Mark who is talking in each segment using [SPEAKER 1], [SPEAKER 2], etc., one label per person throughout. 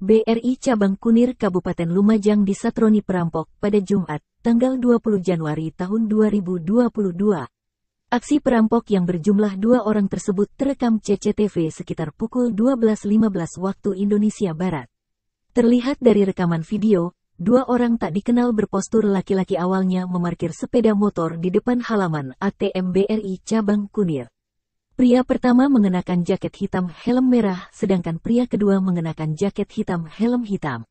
[SPEAKER 1] BRI Cabang Kunir Kabupaten Lumajang disatroni perampok pada Jumat, tanggal 20 Januari tahun 2022. Aksi perampok yang berjumlah dua orang tersebut terekam CCTV sekitar pukul 12.15 waktu Indonesia Barat. Terlihat dari rekaman video, dua orang tak dikenal berpostur laki-laki awalnya memarkir sepeda motor di depan halaman ATM BRI Cabang Kunir. Pria pertama mengenakan jaket hitam helm merah, sedangkan pria kedua mengenakan jaket hitam helm hitam.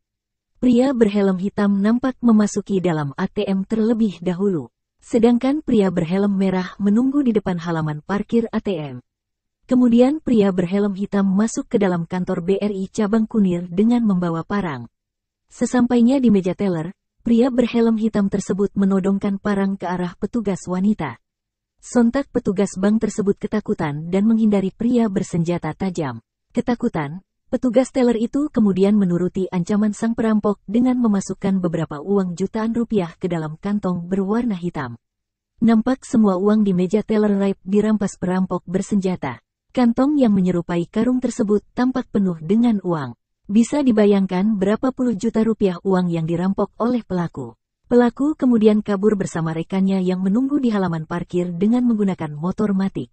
[SPEAKER 1] Pria berhelm hitam nampak memasuki dalam ATM terlebih dahulu, sedangkan pria berhelm merah menunggu di depan halaman parkir ATM. Kemudian pria berhelm hitam masuk ke dalam kantor BRI cabang Kunir dengan membawa parang. Sesampainya di meja teller, pria berhelm hitam tersebut menodongkan parang ke arah petugas wanita. Sontak petugas bank tersebut ketakutan dan menghindari pria bersenjata tajam. Ketakutan, petugas teller itu kemudian menuruti ancaman sang perampok dengan memasukkan beberapa uang jutaan rupiah ke dalam kantong berwarna hitam. Nampak semua uang di meja teller Raib dirampas perampok bersenjata. Kantong yang menyerupai karung tersebut tampak penuh dengan uang. Bisa dibayangkan berapa puluh juta rupiah uang yang dirampok oleh pelaku. Pelaku kemudian kabur bersama rekannya yang menunggu di halaman parkir dengan menggunakan motor matik.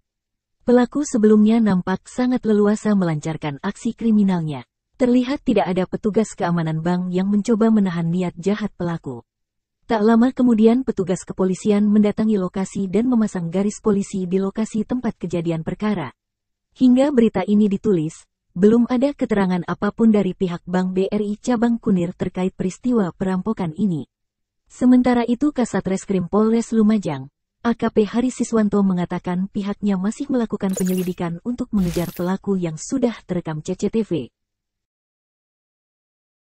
[SPEAKER 1] Pelaku sebelumnya nampak sangat leluasa melancarkan aksi kriminalnya. Terlihat tidak ada petugas keamanan bank yang mencoba menahan niat jahat pelaku. Tak lama kemudian petugas kepolisian mendatangi lokasi dan memasang garis polisi di lokasi tempat kejadian perkara. Hingga berita ini ditulis, belum ada keterangan apapun dari pihak Bank BRI Cabang Kunir terkait peristiwa perampokan ini. Sementara itu Kasat Reskrim Polres Lumajang, AKP Hari Siswanto mengatakan pihaknya masih melakukan penyelidikan untuk mengejar pelaku yang sudah terekam CCTV.